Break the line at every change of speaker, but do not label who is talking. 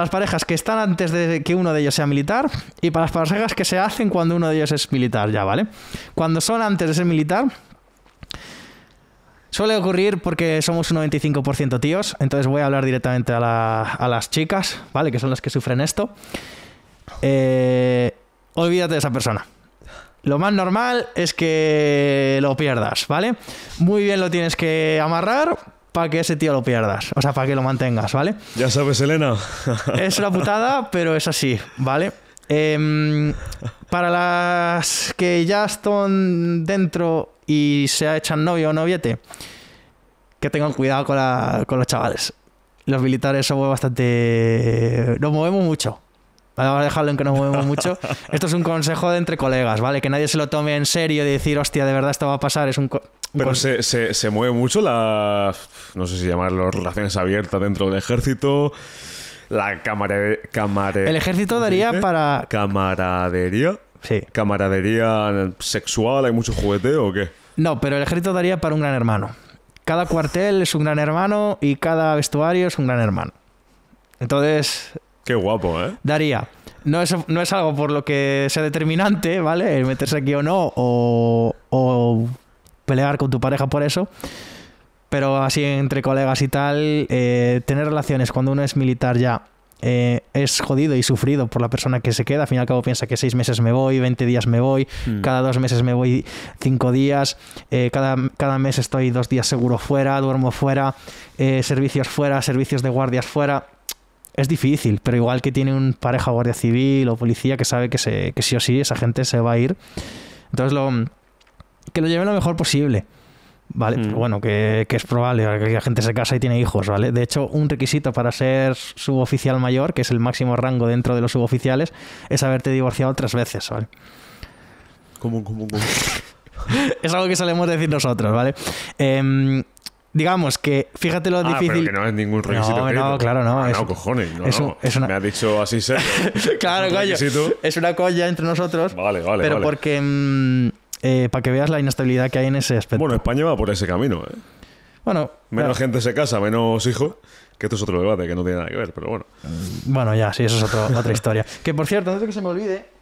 para las parejas que están antes de que uno de ellos sea militar y para las parejas que se hacen cuando uno de ellos es militar, ya, ¿vale? Cuando son antes de ser militar, Suele ocurrir porque somos un 95% tíos, entonces voy a hablar directamente a, las chicas, ¿vale? Que son las que sufren esto. Eh, olvídate de esa persona. Lo más normal es que lo pierdas, ¿vale? Muy bien lo tienes que amarrar, para que ese tío lo pierdas, o sea, para que lo mantengas, ¿vale? Ya sabes, Elena. es una putada, pero es así, ¿vale? Em, para las que ya están dentro y se echan novio o noviete, que tengan cuidado con, los chavales. Los militares somos bastante... Nos movemos mucho. Vamos a dejarlo en que nos movemos mucho. Esto es un consejo de entre colegas, ¿vale? Que nadie se lo tome en serio y decir, hostia, de verdad esto
va a pasar. Es un... Pero se, se, mueve mucho la. No sé si llamarlo relaciones abiertas dentro del ejército. La camaradería. El ejército daría para. Camaradería. Sí. Camaradería sexual, ¿hay mucho juguete o qué? No, pero el ejército daría para un gran hermano.
Cada cuartel es un gran hermano y cada vestuario es un gran hermano.
Entonces. Qué guapo, ¿eh?
Daría. No es, no es algo por lo que sea determinante, ¿vale? El meterse aquí o no, o pelear con tu pareja por eso. Pero así entre colegas y tal, eh, tener relaciones cuando uno es militar ya eh, es jodido y sufrido por la persona que se queda. Al fin y al cabo piensa que seis meses me voy, 20 días me voy, mm. cada dos meses me voy cinco días, eh, cada, cada, mes estoy dos días seguro fuera, duermo fuera, servicios fuera, servicios de guardias fuera. Es difícil, pero igual que tiene un pareja guardia civil o policía que sabe que, se, que sí o sí esa gente se va a ir. Entonces lo que lo lleve lo mejor posible. ¿vale? Mm. bueno, que, es probable que la gente se casa y tiene hijos, ¿vale? De hecho, un requisito para ser suboficial mayor, que es el máximo rango dentro de los suboficiales, es haberte divorciado tres veces, ¿vale? es algo que solemos decir nosotros, ¿vale? Em, digamos que, fíjate lo ah, difícil. Pero que no es
ningún requisito. No, no, claro, no. Ah, es, no, cojones. No, Me ha dicho así ser. claro, coño. Es una colla entre nosotros. Vale, vale. Pero
porque. Em, eh, para que veas la inestabilidad que hay en ese aspecto. Bueno,
España va por ese camino. ¿eh? Bueno, menos gente se casa, menos hijos. Que esto es otro debate que no tiene nada que ver, pero bueno.
Bueno, ya, sí, eso es otra historia. Que por
cierto, antes de que se me olvide,